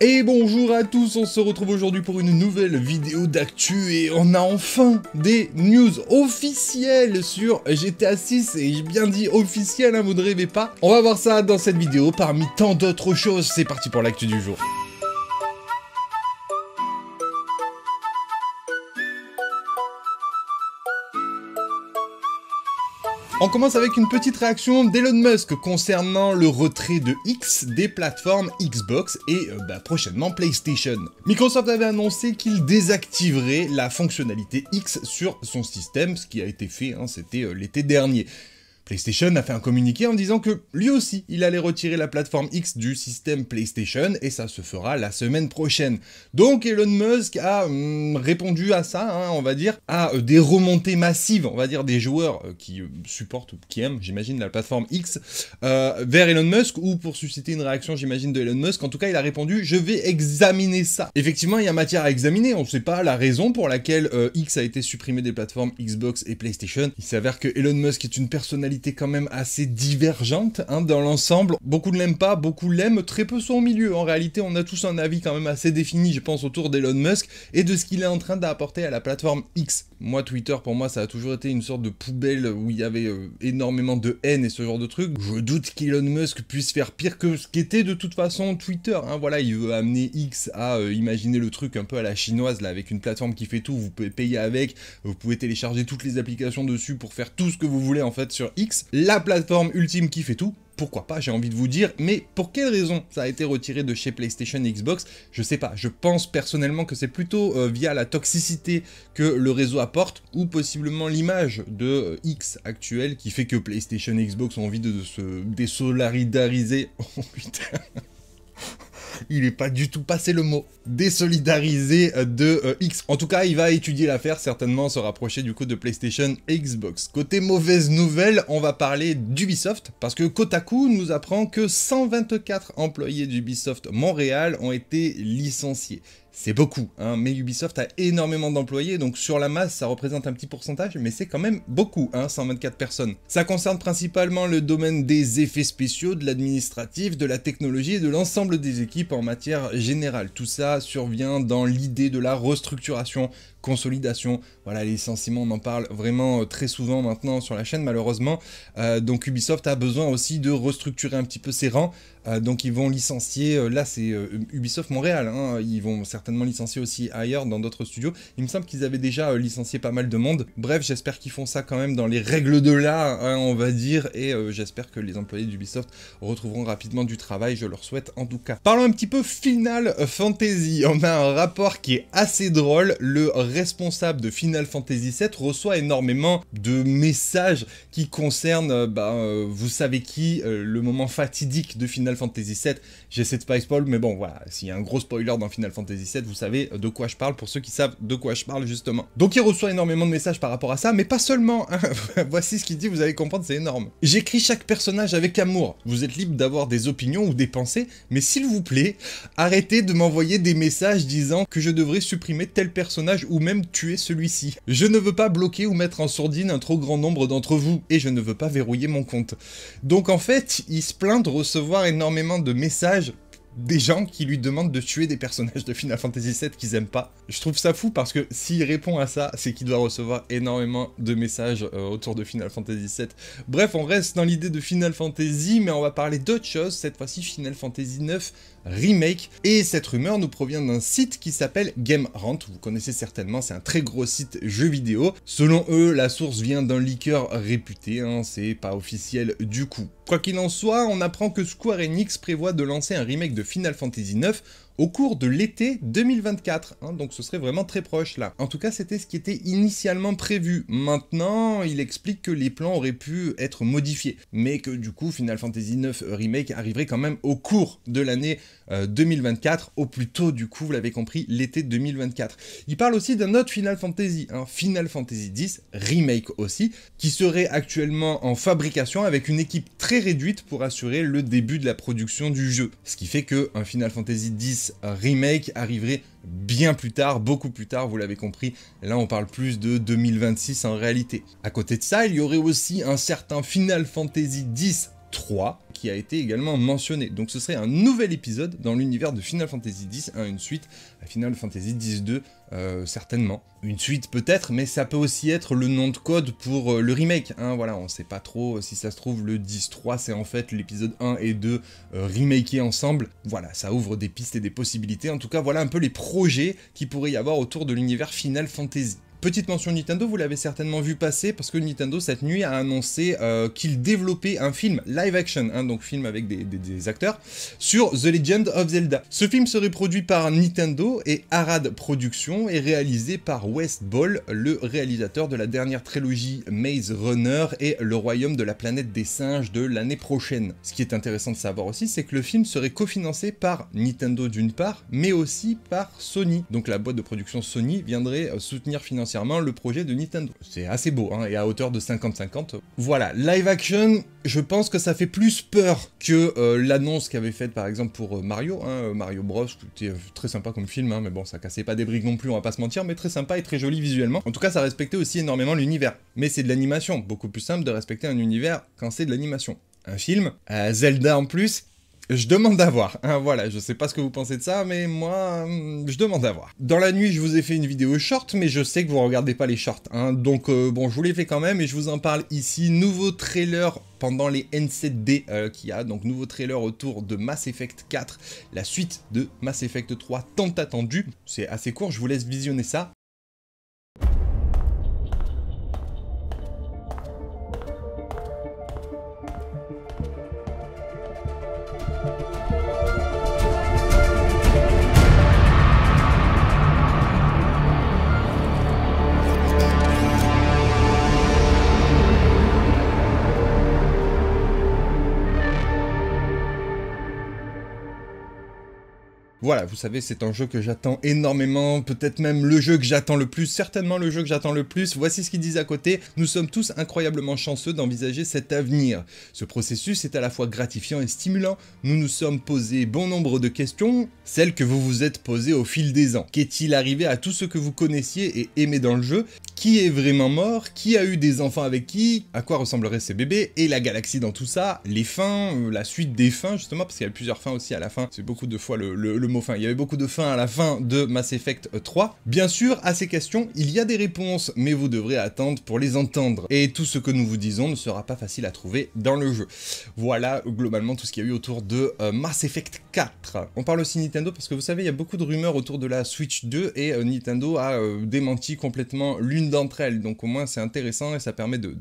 Et bonjour à tous, on se retrouve aujourd'hui pour une nouvelle vidéo d'actu et on a enfin des news officielles sur GTA 6 et j'ai bien dit officiel, hein, vous ne rêvez pas. On va voir ça dans cette vidéo parmi tant d'autres choses, c'est parti pour l'actu du jour. On commence avec une petite réaction d'Elon Musk concernant le retrait de X des plateformes Xbox et euh, bah, prochainement PlayStation. Microsoft avait annoncé qu'il désactiverait la fonctionnalité X sur son système, ce qui a été fait, hein, c'était euh, l'été dernier. PlayStation a fait un communiqué en disant que lui aussi, il allait retirer la plateforme X du système PlayStation et ça se fera la semaine prochaine. Donc Elon Musk a hum, répondu à ça, hein, on va dire, à euh, des remontées massives, on va dire des joueurs euh, qui euh, supportent ou qui aiment, j'imagine, la plateforme X vers Elon Musk ou pour susciter une réaction, j'imagine, de Elon Musk. En tout cas, il a répondu je vais examiner ça. Effectivement, il y a matière à examiner. On ne sait pas la raison pour laquelle X a été supprimé des plateformes Xbox et PlayStation. Il s'avère que Elon Musk est une personnalité était quand même assez divergente hein, dans l'ensemble. Beaucoup ne l'aiment pas, beaucoup l'aiment, très peu sont au milieu. En réalité, on a tous un avis quand même assez défini, je pense, autour d'Elon Musk et de ce qu'il est en train d'apporter à la plateforme X. Moi, Twitter, pour moi, ça a toujours été une sorte de poubelle où il y avait euh, énormément de haine et ce genre de trucs. Je doute qu'Elon Musk puisse faire pire que ce qu'était de toute façon Twitter. Hein. Voilà, il veut amener X à euh, imaginer le truc un peu à la chinoise, là, avec une plateforme qui fait tout, vous pouvez payer avec, vous pouvez télécharger toutes les applications dessus pour faire tout ce que vous voulez en fait sur X la plateforme ultime qui fait tout, pourquoi pas, j'ai envie de vous dire, mais pour quelle raison ça a été retiré de chez PlayStation Xbox Je sais pas, je pense personnellement que c'est plutôt euh, via la toxicité que le réseau apporte, ou possiblement l'image de euh, X actuelle qui fait que PlayStation Xbox ont envie de, se désolaridariser. Oh putain il n'est pas du tout passé le mot. Désolidarisé de euh, X. En tout cas, il va étudier l'affaire, certainement se rapprocher du coup de PlayStation et Xbox. Côté mauvaise nouvelle, on va parler d'Ubisoft, parce que Kotaku nous apprend que 124 employés d'Ubisoft Montréal ont été licenciés c'est beaucoup, hein, mais Ubisoft a énormément d'employés, donc sur la masse, ça représente un petit pourcentage, mais c'est quand même beaucoup, hein, 124 personnes. Ça concerne principalement le domaine des effets spéciaux, de l'administratif, de la technologie et de l'ensemble des équipes en matière générale. Tout ça survient dans l'idée de la restructuration, consolidation. Voilà, les licenciements, on en parle vraiment euh, très souvent maintenant sur la chaîne, malheureusement. Euh, donc Ubisoft a besoin aussi de restructurer un petit peu ses rangs, euh, donc ils vont licencier, là c'est Ubisoft Montréal, hein, ils vont certainement Licencié aussi ailleurs dans d'autres studios. Il me semble qu'ils avaient déjà euh, licencié pas mal de monde. Bref, j'espère qu'ils font ça quand même dans les règles de l'art, hein, on va dire, et euh, j'espère que les employés d'Ubisoft retrouveront rapidement du travail, je leur souhaite en tout cas. Parlons un petit peu Final Fantasy. On a un rapport qui est assez drôle. Le responsable de Final Fantasy VII reçoit énormément de messages qui concernent, euh, bah, vous savez qui, le moment fatidique de Final Fantasy VII. J'essaie de pas spoil, mais bon, voilà, s'il y a un gros spoiler dans Final Fantasy vous savez de quoi je parle, pour ceux qui savent de quoi je parle justement. Donc il reçoit énormément de messages par rapport à ça, mais pas seulement. Hein. Voici ce qu'il dit, vous allez comprendre, c'est énorme. J'écris chaque personnage avec amour. Vous êtes libre d'avoir des opinions ou des pensées, mais s'il vous plaît, arrêtez de m'envoyer des messages disant que je devrais supprimer tel personnage ou même tuer celui-ci. Je ne veux pas bloquer ou mettre en sourdine un trop grand nombre d'entre vous, et je ne veux pas verrouiller mon compte. Donc en fait, il se plaint de recevoir énormément de messages des gens qui lui demandent de tuer des personnages de Final Fantasy VII qu'ils aiment pas. Je trouve ça fou parce que s'il répond à ça, c'est qu'il doit recevoir énormément de messages euh, autour de Final Fantasy VII. Bref, on reste dans l'idée de Final Fantasy, mais on va parler d'autres choses. Cette fois-ci, Final Fantasy IX remake. Et cette rumeur nous provient d'un site qui s'appelle GameRant, vous connaissez certainement, c'est un très gros site jeu vidéo. Selon eux, la source vient d'un leaker réputé, hein, c'est pas officiel du coup. Quoi qu'il en soit, on apprend que Square Enix prévoit de lancer un remake de Final Fantasy IX au cours de l'été 2024. Hein, donc ce serait vraiment très proche là. En tout cas, c'était ce qui était initialement prévu. Maintenant, il explique que les plans auraient pu être modifiés, mais que du coup, Final Fantasy IX Remake arriverait quand même au cours de l'année 2024, euh, au plus tôt du coup, vous l'avez compris, l'été 2024. Il parle aussi d'un autre Final Fantasy, hein, Final Fantasy X Remake aussi, qui serait actuellement en fabrication avec une équipe très réduite pour assurer le début de la production du jeu. Ce qui fait que un Final Fantasy X Remake arriverait bien plus tard, beaucoup plus tard, vous l'avez compris. Là, on parle plus de 2026 en réalité. À côté de ça, il y aurait aussi un certain Final Fantasy X 3 qui a été également mentionné. Donc ce serait un nouvel épisode dans l'univers de Final Fantasy X, une suite à Final Fantasy X-2 euh, certainement. Une suite peut-être, mais ça peut aussi être le nom de code pour euh, le remake. Hein, voilà, on sait pas trop euh, si ça se trouve le 10-3 c'est en fait l'épisode 1 et 2 euh, ensemble. Voilà, ça ouvre des pistes et des possibilités. En tout cas, voilà un peu les projets qui pourrait y avoir autour de l'univers Final Fantasy. Petite mention Nintendo, vous l'avez certainement vu passer parce que Nintendo cette nuit a annoncé euh, qu'il développait un film live action, hein, donc film avec des, acteurs, sur The Legend of Zelda. Ce film serait produit par Nintendo et Arad Productions et réalisé par west Ball, le réalisateur de la dernière trilogie Maze Runner et Le Royaume de la planète des singes de l'année prochaine. Ce qui est intéressant de savoir aussi, c'est que le film serait cofinancé par Nintendo d'une part, mais aussi par Sony. Donc la boîte de production Sony viendrait euh, soutenir financièrement le projet de Nintendo. C'est assez beau, hein, et à hauteur de 50-50. Voilà, live action, je pense que ça fait plus peur que euh, l'annonce qu'avait faite par exemple pour euh, Mario, hein, euh, Mario Bros, très sympa comme film, hein, mais bon, ça cassait pas des briques non plus, on va pas se mentir, mais très sympa et très joli visuellement. En tout cas, ça respectait aussi énormément l'univers. Mais c'est de l'animation, beaucoup plus simple de respecter un univers quand c'est de l'animation un film, Zelda en plus, je demande à voir. Hein, voilà, je sais pas ce que vous pensez de ça, mais moi, hum, je demande à voir. Dans la nuit, je vous ai fait une vidéo short, mais je sais que vous regardez pas les shorts. Hein. donc euh, bon, je vous l'ai fait quand même et je vous en parle ici. Nouveau trailer pendant les N7D euh, qu'il y a. Donc nouveau trailer autour de Mass Effect 4, la suite de Mass Effect 3 tant attendu. C'est assez court, je vous laisse visionner ça. voilà, vous savez, c'est un jeu que j'attends énormément, peut-être même le jeu que j'attends le plus, certainement le jeu que j'attends le plus. Voici ce qu'ils disent à côté. Nous sommes tous incroyablement chanceux d'envisager cet avenir. Ce processus est à la fois gratifiant et stimulant. Nous nous sommes posés bon nombre de questions, celles que vous vous êtes posées au fil des ans. Qu'est-il arrivé à tout ce que vous connaissiez et aimez dans le jeu Qui est vraiment mort Qui a eu des enfants avec qui À quoi ressembleraient ces bébés Et la galaxie dans tout ça Les fins, euh, la suite des fins justement, parce qu'il y a plusieurs fins aussi à la fin. C'est beaucoup de fois le, le, le Enfin, Il y avait beaucoup de fin à la fin de Mass Effect 3. Bien sûr, à ces questions, il y a des réponses, mais vous devrez attendre pour les entendre. Et tout ce que nous vous disons ne sera pas facile à trouver dans le jeu. Voilà globalement tout ce qu'il y a eu autour de euh, Mass Effect 4. On parle aussi Nintendo parce que vous savez, il y a beaucoup de rumeurs autour de la Switch 2 et euh, Nintendo a euh, démenti complètement l'une d'entre elles. Donc au moins c'est intéressant et ça permet de, de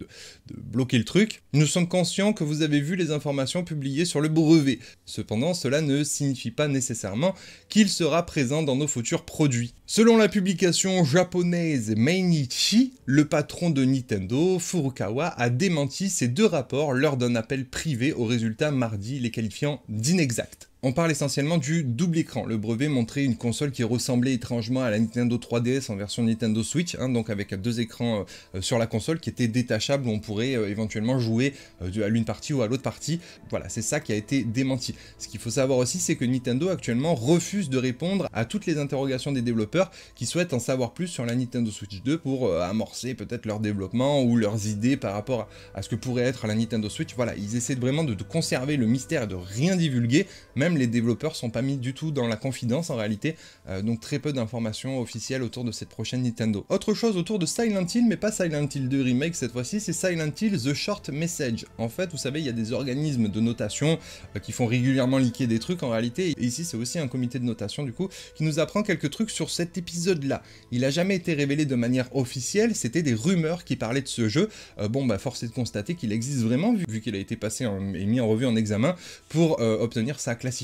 bloquer le truc. Nous sommes conscients que vous avez vu les informations publiées sur le brevet. Cependant, cela ne signifie pas nécessairement qu'il sera présent dans nos futurs produits. Selon la publication japonaise Mainichi, le patron de Nintendo, Furukawa, a démenti ces deux rapports lors d'un appel privé aux résultats mardi, les qualifiant d'inexacts. On parle essentiellement du double écran. Le brevet montrait une console qui ressemblait étrangement à la Nintendo 3DS en version Nintendo Switch, hein, donc avec deux écrans euh, sur la console qui étaient détachables où on pourrait euh, éventuellement jouer euh, à l'une partie ou à l'autre partie. Voilà, c'est ça qui a été démenti. Ce qu'il faut savoir aussi, c'est que Nintendo actuellement refuse de répondre à toutes les interrogations des développeurs qui souhaitent en savoir plus sur la Nintendo Switch 2 pour amorcer peut-être leur développement ou leurs idées par rapport à, ce que pourrait être la Nintendo Switch. Voilà, ils essaient vraiment de, conserver le mystère et de rien divulguer, les développeurs sont pas mis du tout dans la confidence en réalité, euh, donc très peu d'informations officielles autour de cette prochaine Nintendo. Autre chose autour de Silent Hill, mais pas Silent Hill 2 Remake cette fois-ci, c'est Silent Hill The Short Message. En fait, vous savez, il y a des organismes de notation euh, qui font régulièrement liquer des trucs en réalité, et ici c'est aussi un comité de notation du coup, qui nous apprend quelques trucs sur cet épisode-là. Il a jamais été révélé de manière officielle, c'était des rumeurs qui parlaient de ce jeu. Euh, bon, bah force est de constater qu'il existe vraiment, vu, qu'il a été passé et mis en revue en examen, pour obtenir sa classification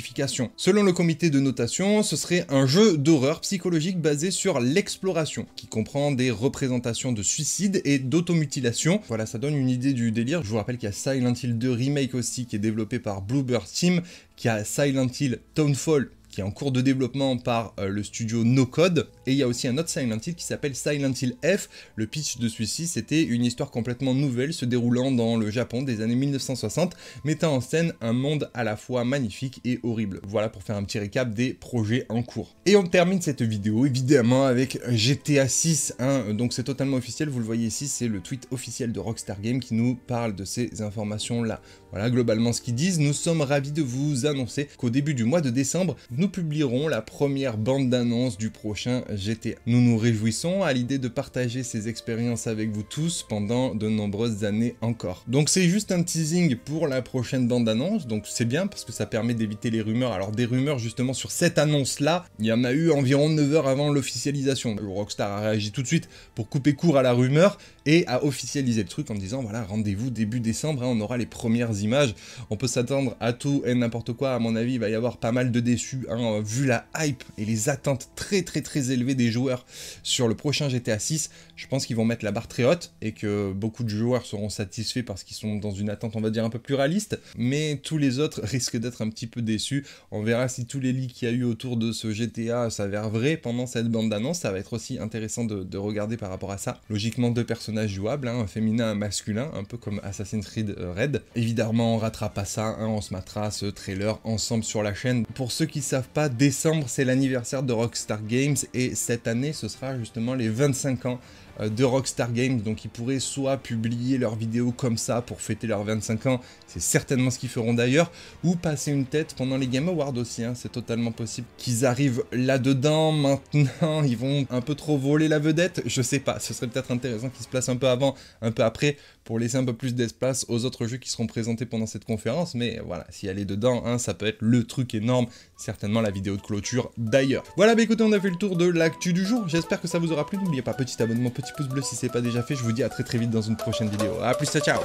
Selon le comité de notation, ce serait un jeu d'horreur psychologique basé sur l'exploration, qui comprend des représentations de suicide et d'automutilation. Voilà, ça donne une idée du délire. Je vous rappelle qu'il y a Silent Hill 2 Remake aussi, qui est développé par Bluebird Team, qui a Silent Hill Townfall qui est en cours de développement par euh, le studio No Code. Et il y a aussi un autre Silent Hill qui s'appelle Silent Hill F. Le pitch de celui-ci, c'était une histoire complètement nouvelle se déroulant dans le Japon des années 1960, mettant en scène un monde à la fois magnifique et horrible. Voilà pour faire un petit récap des projets en cours. Et on termine cette vidéo évidemment avec GTA 6, hein. donc c'est totalement officiel, vous le voyez ici, c'est le tweet officiel de Rockstar Game qui nous parle de ces informations-là. Voilà globalement ce qu'ils disent, nous sommes ravis de vous annoncer qu'au début du mois de décembre, nous nous publierons la première bande d'annonce du prochain GTA. Nous nous réjouissons à l'idée de partager ces expériences avec vous tous pendant de nombreuses années encore. Donc c'est juste un teasing pour la prochaine bande d'annonce. donc c'est bien parce que ça permet d'éviter les rumeurs. Alors des rumeurs justement sur cette annonce là, il y en a eu environ 9 heures avant l'officialisation. Le Rockstar a réagi tout de suite pour couper court à la rumeur et à officialiser le truc en disant voilà, rendez-vous début décembre, hein, on aura les premières images. On peut s'attendre à tout et n'importe quoi. À mon avis, il va y avoir pas mal de déçus, hein, vu la hype et les attentes très très très élevées des joueurs sur le prochain GTA 6. Je pense qu'ils vont mettre la barre très haute et que beaucoup de joueurs seront satisfaits parce qu'ils sont dans une attente, on va dire, un peu plus réaliste. Mais tous les autres risquent d'être un petit peu déçus. On verra si tous les leaks qu'il y a eu autour de ce GTA s'avèrent vrais pendant cette bande d'annonce. Ça va être aussi intéressant de, de regarder par rapport à ça. Logiquement, deux personnes jouable un hein, féminin, un masculin, un peu comme Assassin's Creed euh, Red. Évidemment, on rattrapera ça, hein, on se matera ce euh, trailer ensemble sur la chaîne. Pour ceux qui savent pas, décembre, c'est l'anniversaire de Rockstar Games et cette année, ce sera justement les 25 ans euh, de Rockstar Games, donc ils pourraient soit publier leurs vidéos comme ça pour fêter leurs 25 ans, c'est certainement ce qu'ils feront d'ailleurs, ou passer une tête pendant les Game Awards aussi, hein. c'est totalement possible qu'ils arrivent là-dedans, maintenant ils vont un peu trop voler la vedette, je sais pas, ce serait peut-être intéressant qu'ils se placent un peu avant, un peu après, pour laisser un peu plus d'espace aux autres jeux qui seront présentés pendant cette conférence. Mais voilà, si elle est dedans, hein, ça peut être le truc énorme, certainement la vidéo de clôture d'ailleurs. Voilà, bah écoutez, on a fait le tour de l'actu du jour. J'espère que ça vous aura plu. N'oubliez pas, petit abonnement, petit pouce bleu si c'est pas déjà fait. Je vous dis à très très vite dans une prochaine vidéo. A plus, ciao